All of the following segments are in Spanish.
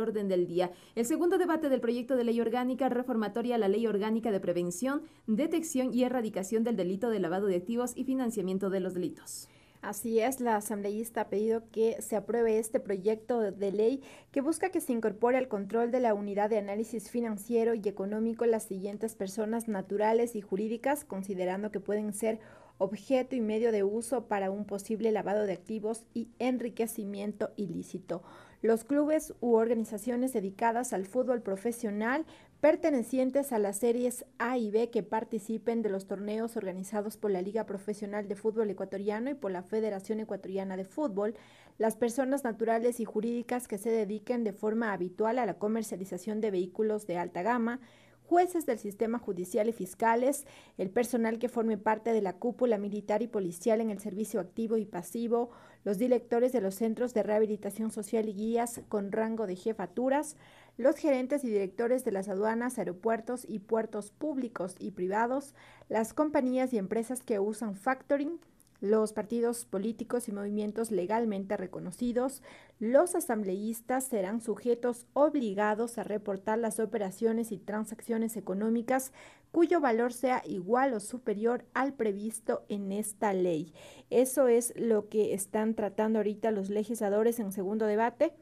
orden del día. El segundo debate del proyecto de ley orgánica reformatoria a la ley orgánica de prevención, detección y erradicación del delito de lavado de activos y financiamiento de los delitos. Así es, la asambleísta ha pedido que se apruebe este proyecto de ley que busca que se incorpore al control de la unidad de análisis financiero y económico las siguientes personas naturales y jurídicas, considerando que pueden ser objeto y medio de uso para un posible lavado de activos y enriquecimiento ilícito los clubes u organizaciones dedicadas al fútbol profesional pertenecientes a las series A y B que participen de los torneos organizados por la Liga Profesional de Fútbol Ecuatoriano y por la Federación Ecuatoriana de Fútbol, las personas naturales y jurídicas que se dediquen de forma habitual a la comercialización de vehículos de alta gama, jueces del sistema judicial y fiscales, el personal que forme parte de la cúpula militar y policial en el servicio activo y pasivo, los directores de los centros de rehabilitación social y guías con rango de jefaturas, los gerentes y directores de las aduanas, aeropuertos y puertos públicos y privados, las compañías y empresas que usan factoring, los partidos políticos y movimientos legalmente reconocidos, los asambleístas serán sujetos obligados a reportar las operaciones y transacciones económicas cuyo valor sea igual o superior al previsto en esta ley. Eso es lo que están tratando ahorita los legisladores en segundo debate,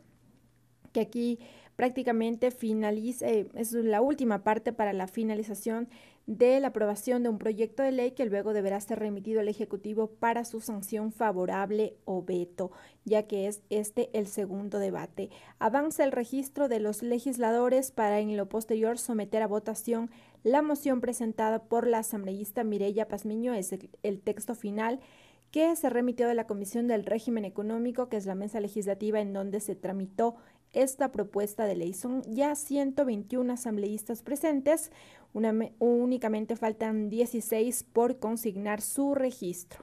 que aquí prácticamente finalice eh, es la última parte para la finalización de la aprobación de un proyecto de ley que luego deberá ser remitido al Ejecutivo para su sanción favorable o veto, ya que es este el segundo debate. Avanza el registro de los legisladores para en lo posterior someter a votación la moción presentada por la asambleísta Mireya Pazmiño, es el, el texto final que se remitió de la Comisión del Régimen Económico, que es la mesa legislativa en donde se tramitó esta propuesta de ley. Son ya 121 asambleístas presentes, únicamente faltan 16 por consignar su registro.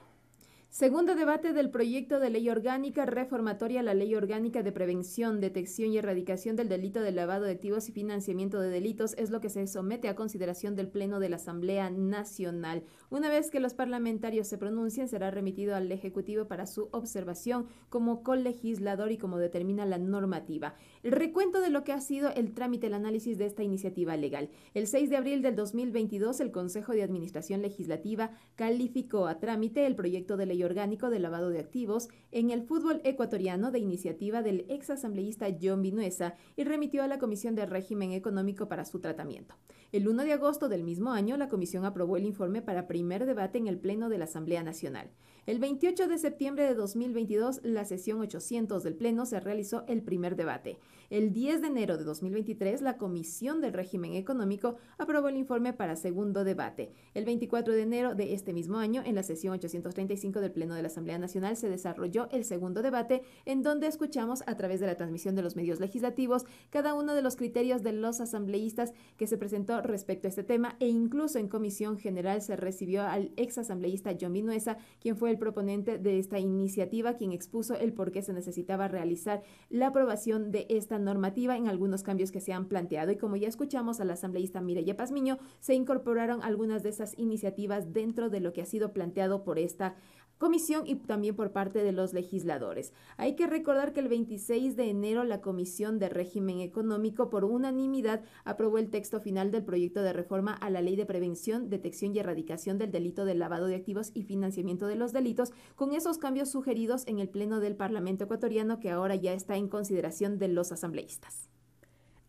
Segundo debate del proyecto de ley orgánica reformatoria a la Ley Orgánica de Prevención, Detección y Erradicación del Delito de Lavado de Activos y Financiamiento de Delitos es lo que se somete a consideración del Pleno de la Asamblea Nacional. Una vez que los parlamentarios se pronuncien, será remitido al Ejecutivo para su observación como colegislador y como determina la normativa. El recuento de lo que ha sido el trámite, el análisis de esta iniciativa legal. El 6 de abril del 2022, el Consejo de Administración Legislativa calificó a trámite el proyecto de ley orgánico de lavado de activos en el fútbol ecuatoriano de iniciativa del exasambleísta John Vinuesa y remitió a la Comisión de Régimen Económico para su tratamiento. El 1 de agosto del mismo año, la Comisión aprobó el informe para primer debate en el Pleno de la Asamblea Nacional. El 28 de septiembre de 2022, la sesión 800 del Pleno se realizó el primer debate. El 10 de enero de 2023, la Comisión del Régimen Económico aprobó el informe para segundo debate. El 24 de enero de este mismo año, en la sesión 835 del Pleno de la Asamblea Nacional se desarrolló el segundo debate en donde escuchamos a través de la transmisión de los medios legislativos cada uno de los criterios de los asambleístas que se presentó respecto a este tema e incluso en comisión general se recibió al ex asambleísta John Vinuesa, quien fue el proponente de esta iniciativa, quien expuso el por qué se necesitaba realizar la aprobación de esta normativa en algunos cambios que se han planteado y como ya escuchamos a la asambleísta Mireya Pazmiño, se incorporaron algunas de esas iniciativas dentro de lo que ha sido planteado por esta comisión y también por parte de los legisladores. Hay que recordar que el 26 de enero la Comisión de Régimen Económico por unanimidad aprobó el texto final del proyecto de reforma a la Ley de Prevención, Detección y Erradicación del Delito del Lavado de Activos y Financiamiento de los Delitos, con esos cambios sugeridos en el Pleno del Parlamento ecuatoriano que ahora ya está en consideración de los asambleístas.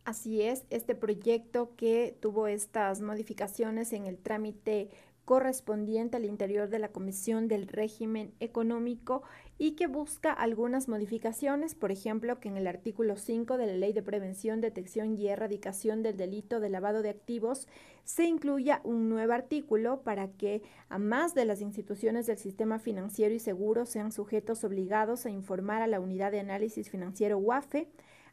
Así es, este proyecto que tuvo estas modificaciones en el trámite correspondiente al interior de la Comisión del Régimen Económico y que busca algunas modificaciones, por ejemplo, que en el artículo 5 de la Ley de Prevención, Detección y Erradicación del Delito de Lavado de Activos se incluya un nuevo artículo para que a más de las instituciones del sistema financiero y seguro sean sujetos obligados a informar a la Unidad de Análisis Financiero UAFE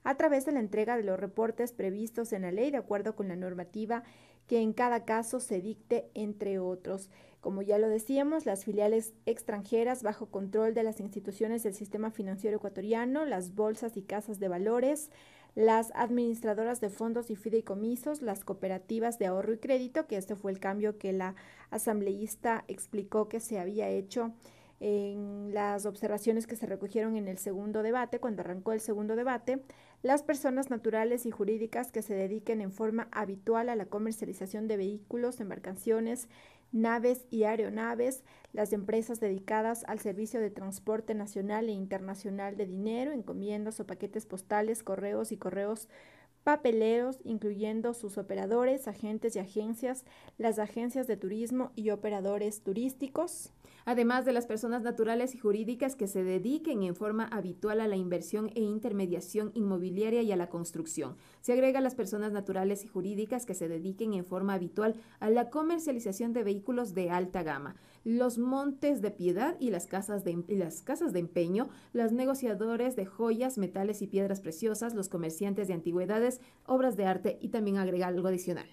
a través de la entrega de los reportes previstos en la ley de acuerdo con la normativa que en cada caso se dicte, entre otros. Como ya lo decíamos, las filiales extranjeras bajo control de las instituciones del sistema financiero ecuatoriano, las bolsas y casas de valores, las administradoras de fondos y fideicomisos, las cooperativas de ahorro y crédito, que este fue el cambio que la asambleísta explicó que se había hecho en las observaciones que se recogieron en el segundo debate, cuando arrancó el segundo debate, las personas naturales y jurídicas que se dediquen en forma habitual a la comercialización de vehículos, embarcaciones, naves y aeronaves, las empresas dedicadas al servicio de transporte nacional e internacional de dinero, encomiendas o paquetes postales, correos y correos papeleros, incluyendo sus operadores, agentes y agencias, las agencias de turismo y operadores turísticos, además de las personas naturales y jurídicas que se dediquen en forma habitual a la inversión e intermediación inmobiliaria y a la construcción. Se agrega a las personas naturales y jurídicas que se dediquen en forma habitual a la comercialización de vehículos de alta gama. Los montes de piedad y las casas de, em-, las casas de empeño, los negociadores de joyas, metales y piedras preciosas, los comerciantes de antigüedades, obras de arte y también agrega algo adicional.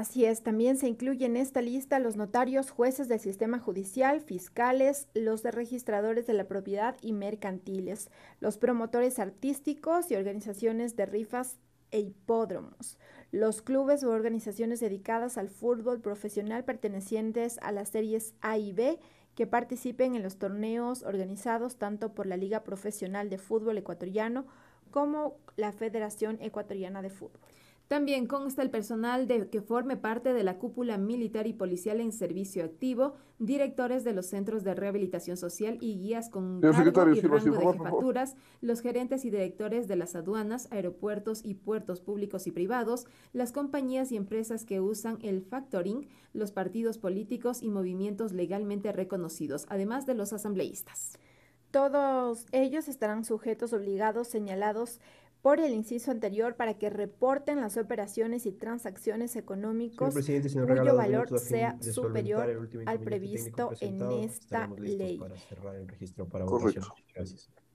Así es, también se incluyen en esta lista los notarios, jueces del sistema judicial, fiscales, los registradores de la propiedad y mercantiles, los promotores artísticos y organizaciones de rifas e hipódromos, los clubes o organizaciones dedicadas al fútbol profesional pertenecientes a las series A y B que participen en los torneos organizados tanto por la Liga Profesional de Fútbol Ecuatoriano como la Federación Ecuatoriana de Fútbol. También consta el personal de que forme parte de la cúpula militar y policial en servicio activo, directores de los centros de rehabilitación social y guías con cargo y rango de jefaturas, los gerentes y directores de las aduanas, aeropuertos y puertos públicos y privados, las compañías y empresas que usan el factoring, los partidos políticos y movimientos legalmente reconocidos, además de los asambleístas. Todos ellos estarán sujetos obligados señalados por el inciso anterior para que reporten las operaciones y transacciones económicos cuyo valor sea superior al previsto en esta ley.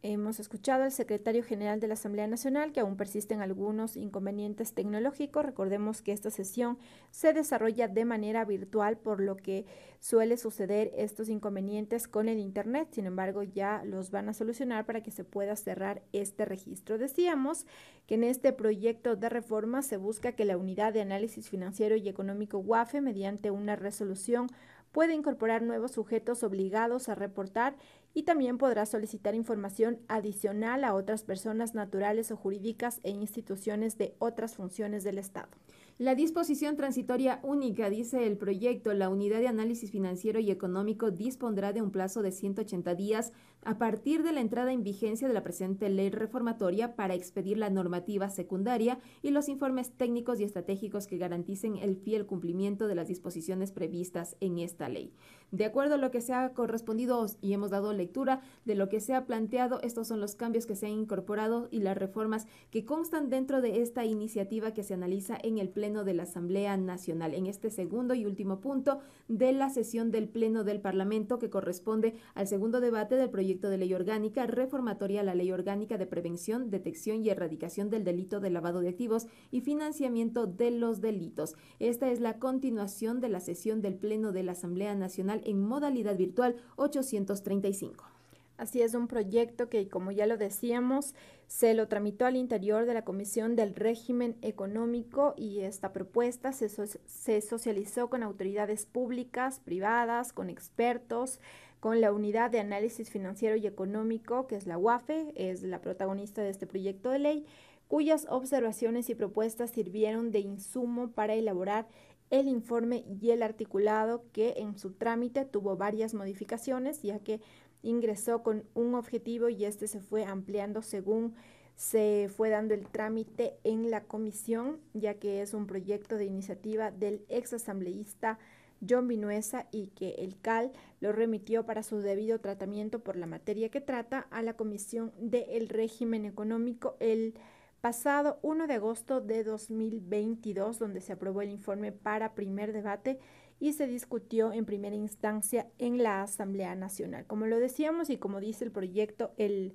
Hemos escuchado al secretario general de la Asamblea Nacional que aún persisten algunos inconvenientes tecnológicos. Recordemos que esta sesión se desarrolla de manera virtual, por lo que suele suceder estos inconvenientes con el Internet. Sin embargo, ya los van a solucionar para que se pueda cerrar este registro. Decíamos que en este proyecto de reforma se busca que la Unidad de Análisis Financiero y Económico UAFE, mediante una resolución, pueda incorporar nuevos sujetos obligados a reportar y también podrá solicitar información adicional a otras personas naturales o jurídicas e instituciones de otras funciones del Estado. La disposición transitoria única, dice el proyecto, la unidad de análisis financiero y económico dispondrá de un plazo de 180 días a partir de la entrada en vigencia de la presente ley reformatoria para expedir la normativa secundaria y los informes técnicos y estratégicos que garanticen el fiel cumplimiento de las disposiciones previstas en esta ley. De acuerdo a lo que se ha correspondido y hemos dado lectura de lo que se ha planteado, estos son los cambios que se han incorporado y las reformas que constan dentro de esta iniciativa que se analiza en el Pleno de la Asamblea Nacional, en este segundo y último punto de la sesión del Pleno del Parlamento que corresponde al segundo debate del proyecto de ley orgánica reformatoria a la Ley Orgánica de Prevención, Detección y Erradicación del Delito de Lavado de Activos y Financiamiento de los Delitos. Esta es la continuación de la sesión del Pleno de la Asamblea Nacional en modalidad virtual 835. Así es, un proyecto que, como ya lo decíamos, se lo tramitó al interior de la Comisión del Régimen Económico y esta propuesta se, se, socializó con autoridades públicas, privadas, con expertos, con la Unidad de Análisis Financiero y Económico, que es la UAFE, es la protagonista de este proyecto de ley, cuyas observaciones y propuestas sirvieron de insumo para elaborar el informe y el articulado que en su trámite tuvo varias modificaciones, ya que ingresó con un objetivo y este se fue ampliando según se fue dando el trámite en la comisión, ya que es un proyecto de iniciativa del exasambleísta John Vinuesa y que el CAL lo remitió para su debido tratamiento por la materia que trata a la Comisión del Régimen Económico el pasado 1 de agosto de 2022, donde se aprobó el informe para primer debate y se discutió en primera instancia en la Asamblea Nacional. Como lo decíamos y como dice el proyecto, el,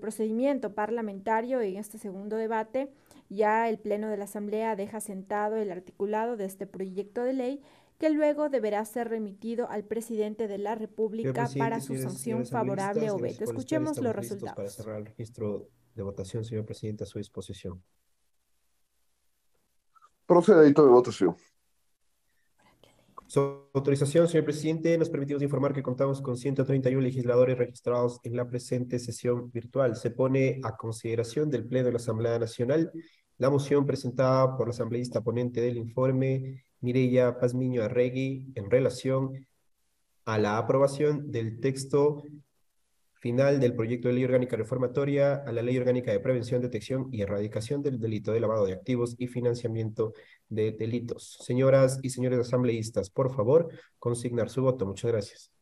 procedimiento parlamentario en este segundo debate, ya el Pleno de la Asamblea deja sentado el articulado de este proyecto de ley que luego deberá ser remitido al presidente de la República para su sanción favorable o veto. Escuchemos los resultados. Para cerrar el registro de votación, señor presidente, a su disposición. Procedito de votación. Su autorización, señor presidente, nos permitimos informar que contamos con 131 legisladores registrados en la presente sesión virtual. Se pone a consideración del Pleno de la Asamblea Nacional la moción presentada por la asambleísta ponente del informe, Mireya Pazmiño Arregui, en relación a la aprobación del texto final del proyecto de ley orgánica reformatoria a la ley orgánica de prevención, detección y erradicación del delito de lavado de activos y financiamiento de delitos. Señoras y señores asambleístas, por favor, consignar su voto. Muchas gracias.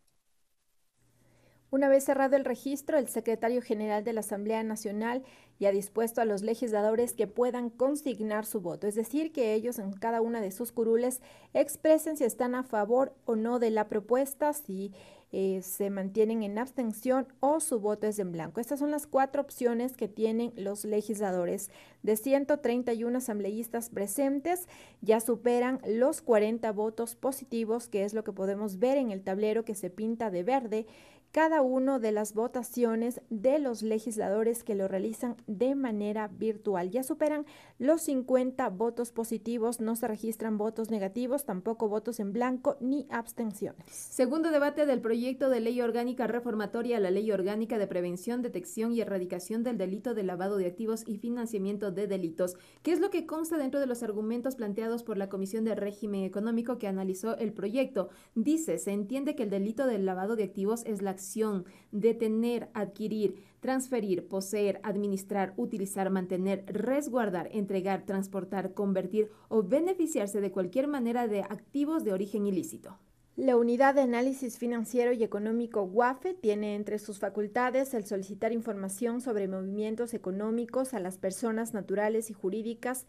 Una vez cerrado el registro, el secretario general de la Asamblea Nacional ya ha dispuesto a los legisladores que puedan consignar su voto, es decir, que ellos en cada una de sus curules expresen si están a favor o no de la propuesta, si eh, se mantienen en abstención o su voto es en blanco. Estas son las cuatro opciones que tienen los legisladores. De 131 asambleístas presentes, ya superan los 40 votos positivos, que es lo que podemos ver en el tablero que se pinta de verde cada una de las votaciones de los legisladores que lo realizan de manera virtual. Ya superan los 50 votos positivos, no se registran votos negativos, tampoco votos en blanco ni abstenciones. Segundo debate del proyecto de ley orgánica reformatoria la ley orgánica de prevención, detección y erradicación del delito de lavado de activos y financiamiento de delitos. ¿Qué es lo que consta dentro de los argumentos planteados por la Comisión de Régimen Económico que analizó el proyecto? Dice, se entiende que el delito del lavado de activos es la acción, detener, adquirir, transferir, poseer, administrar, utilizar, mantener, resguardar, entregar, transportar, convertir o beneficiarse de cualquier manera de activos de origen ilícito. La Unidad de Análisis Financiero y Económico UAFE tiene entre sus facultades el solicitar información sobre movimientos económicos a las personas naturales y jurídicas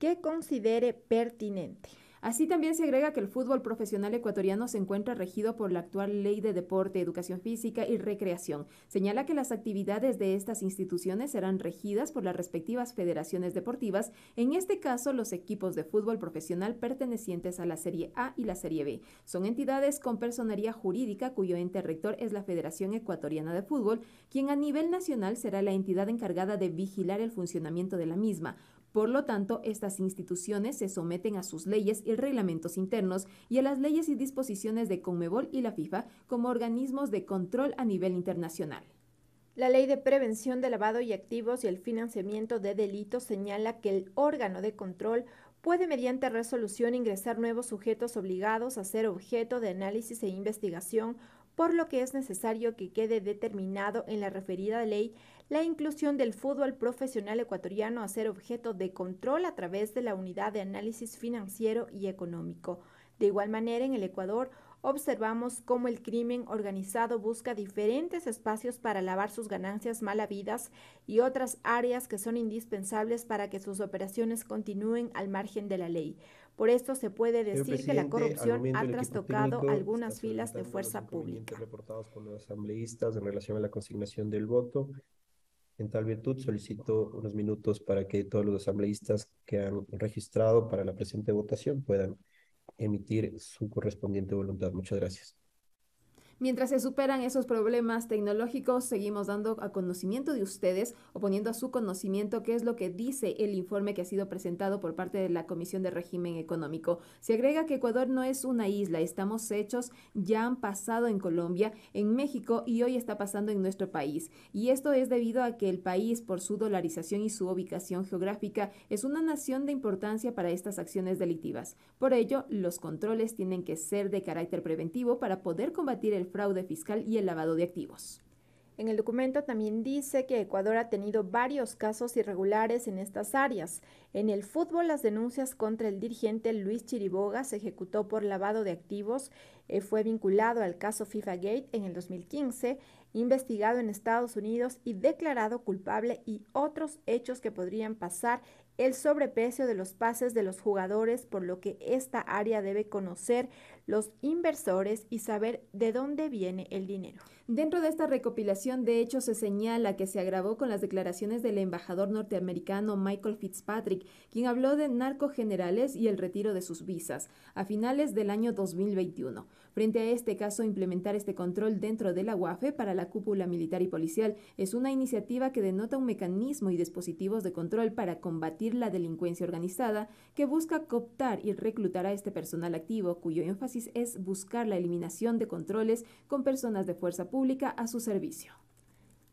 que considere pertinente. Así también se agrega que el fútbol profesional ecuatoriano se encuentra regido por la actual Ley de Deporte, Educación Física y Recreación. Señala que las actividades de estas instituciones serán regidas por las respectivas federaciones deportivas, en este caso los equipos de fútbol profesional pertenecientes a la Serie A y la Serie B. Son entidades con personería jurídica cuyo ente rector es la Federación Ecuatoriana de Fútbol, quien a nivel nacional será la entidad encargada de vigilar el funcionamiento de la misma. Por lo tanto, estas instituciones se someten a sus leyes y reglamentos internos y a las leyes y disposiciones de CONMEBOL y la FIFA como organismos de control a nivel internacional. La Ley de Prevención de Lavado y Activos y el Financiamiento de Delitos señala que el órgano de control puede mediante resolución ingresar nuevos sujetos obligados a ser objeto de análisis e investigación por lo que es necesario que quede determinado en la referida ley la inclusión del fútbol profesional ecuatoriano a ser objeto de control a través de la unidad de análisis financiero y económico. De igual manera, en el Ecuador observamos cómo el crimen organizado busca diferentes espacios para lavar sus ganancias mal habidas y otras áreas que son indispensables para que sus operaciones continúen al margen de la ley. Por esto se puede decir que la corrupción ha este trastocado algunas filas de fuerza pública. Reportados por los asambleístas en relación a la consignación del voto. En tal virtud, solicito unos minutos para que todos los asambleístas que han registrado para la presente votación puedan emitir su correspondiente voluntad. Muchas gracias. Mientras se superan esos problemas tecnológicos, seguimos dando a conocimiento de ustedes o poniendo a su conocimiento qué es lo que dice el informe que ha sido presentado por parte de la Comisión de Régimen Económico. Se agrega que Ecuador no es una isla, estamos hechos, ya han pasado en Colombia, en México y hoy está pasando en nuestro país. Y esto es debido a que el país, por su dolarización y su ubicación geográfica, es una nación de importancia para estas acciones delictivas. Por ello, los controles tienen que ser de carácter preventivo para poder combatir el fraude fiscal y el lavado de activos. En el documento también dice que Ecuador ha tenido varios casos irregulares en estas áreas. En el fútbol, las denuncias contra el dirigente Luis Chiriboga se ejecutó por lavado de activos. Eh, fue vinculado al caso FIFA Gate en el 2015, investigado en Estados Unidos y declarado culpable y otros hechos que podrían pasar el sobreprecio de los pases de los jugadores, por lo que esta área debe conocer los inversores y saber de dónde viene el dinero. Dentro de esta recopilación, de hechos se señala que se agravó con las declaraciones del embajador norteamericano Michael Fitzpatrick, quien habló de narcogenerales y el retiro de sus visas a finales del año 2021. Frente a este caso, implementar este control dentro de la UAFE para la cúpula militar y policial es una iniciativa que denota un mecanismo y dispositivos de control para combatir la delincuencia organizada que busca cooptar y reclutar a este personal activo, cuyo énfasis es buscar la eliminación de controles con personas de fuerza pública a su servicio.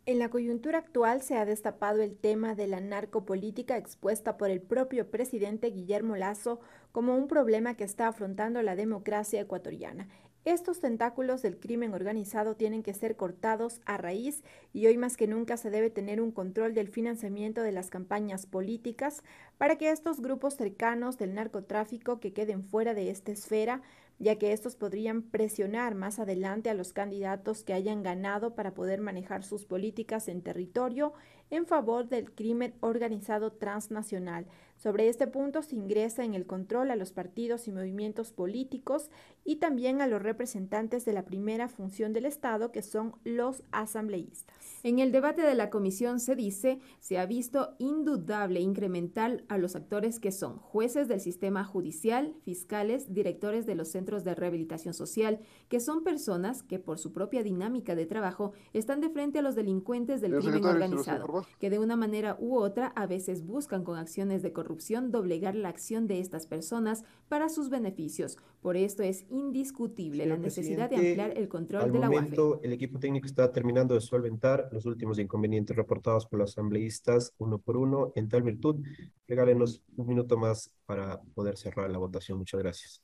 En la coyuntura actual se ha destapado el tema de la narcopolítica expuesta por el propio presidente Guillermo Lazo como un problema que está afrontando la democracia ecuatoriana. Estos tentáculos del crimen organizado tienen que ser cortados a raíz y hoy más que nunca se debe tener un control del financiamiento de las campañas políticas para que estos grupos cercanos del narcotráfico que queden fuera de esta esfera ya que estos podrían presionar más adelante a los candidatos que hayan ganado para poder manejar sus políticas en territorio en favor del crimen organizado transnacional. Sobre este punto se ingresa en el control a los partidos y movimientos políticos y también a los representantes de la primera función del Estado, que son los asambleístas. En el debate de la comisión se dice, se ha visto indudable incremental a los actores que son jueces del sistema judicial, fiscales, directores de los centros de rehabilitación social, que son personas que por su propia dinámica de trabajo están de frente a los delincuentes del crimen organizado. Que de una manera u otra a veces buscan con acciones de corrupción doblegar la acción de estas personas para sus beneficios. Por esto es indiscutible la necesidad de ampliar el control de la momento, El equipo técnico está terminando de solventar los últimos inconvenientes reportados por los asambleístas uno por uno. En tal virtud, regálenos un minuto más para poder cerrar la votación. Muchas gracias.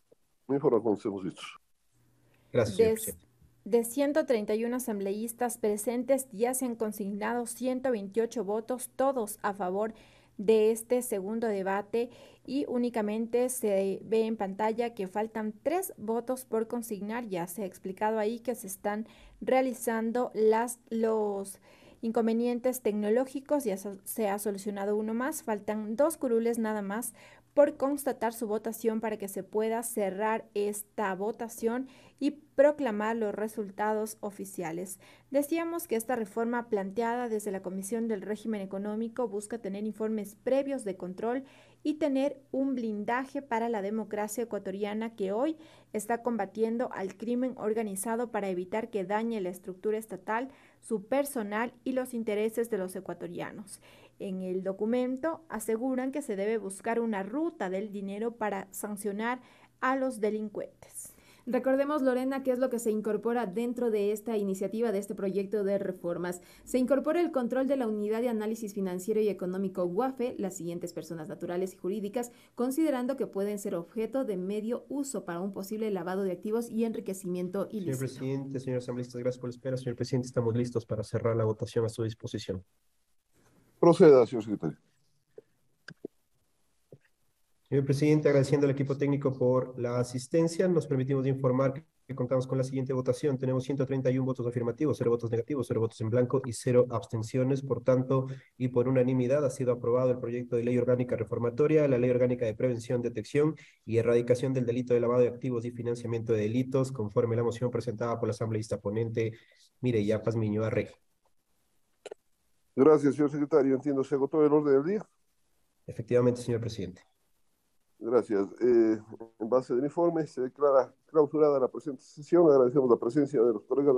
Muy Mejor Gracias, señor Gracias, presidente. De 131 asambleístas presentes, ya se han consignado 128 votos, todos a favor de este segundo debate y únicamente se ve en pantalla que faltan tres votos por consignar. Ya se ha explicado ahí que se están realizando las, los inconvenientes tecnológicos, ya se ha solucionado uno más, faltan dos curules nada más por constatar su votación para que se pueda cerrar esta votación y proclamar los resultados oficiales. Decíamos que esta reforma planteada desde la Comisión del Régimen Económico busca tener informes previos de control y tener un blindaje para la democracia ecuatoriana que hoy está combatiendo al crimen organizado para evitar que dañe la estructura estatal, su personal y los intereses de los ecuatorianos en el documento aseguran que se debe buscar una ruta del dinero para sancionar a los delincuentes. Recordemos, Lorena, qué es lo que se incorpora dentro de esta iniciativa, de este proyecto de reformas. Se incorpora el control de la Unidad de Análisis Financiero y Económico UAFE, las siguientes personas naturales y jurídicas, considerando que pueden ser objeto de medio uso para un posible lavado de activos y enriquecimiento ilícito. Señor presidente, señor asambleísta, gracias por la espera. Señor presidente, estamos listos para cerrar la votación a su disposición. Proceda, señor secretario. Señor presidente, agradeciendo al equipo técnico por la asistencia, nos permitimos informar que contamos con la siguiente votación. Tenemos 131 votos afirmativos, cero votos negativos, cero votos en blanco y cero abstenciones. Por tanto, y por unanimidad, ha sido aprobado el proyecto de ley orgánica reformatoria, la ley orgánica de prevención, detección y erradicación del delito de lavado de activos y financiamiento de delitos, conforme la moción presentada por la asambleísta ponente Mireya Pazmiño Arrey. Gracias, señor secretario. Entiendo, se agotó el orden del día. Efectivamente, señor presidente. Gracias. Eh, en base del informe, se declara clausurada la presente sesión. Agradecemos la presencia de los colegas.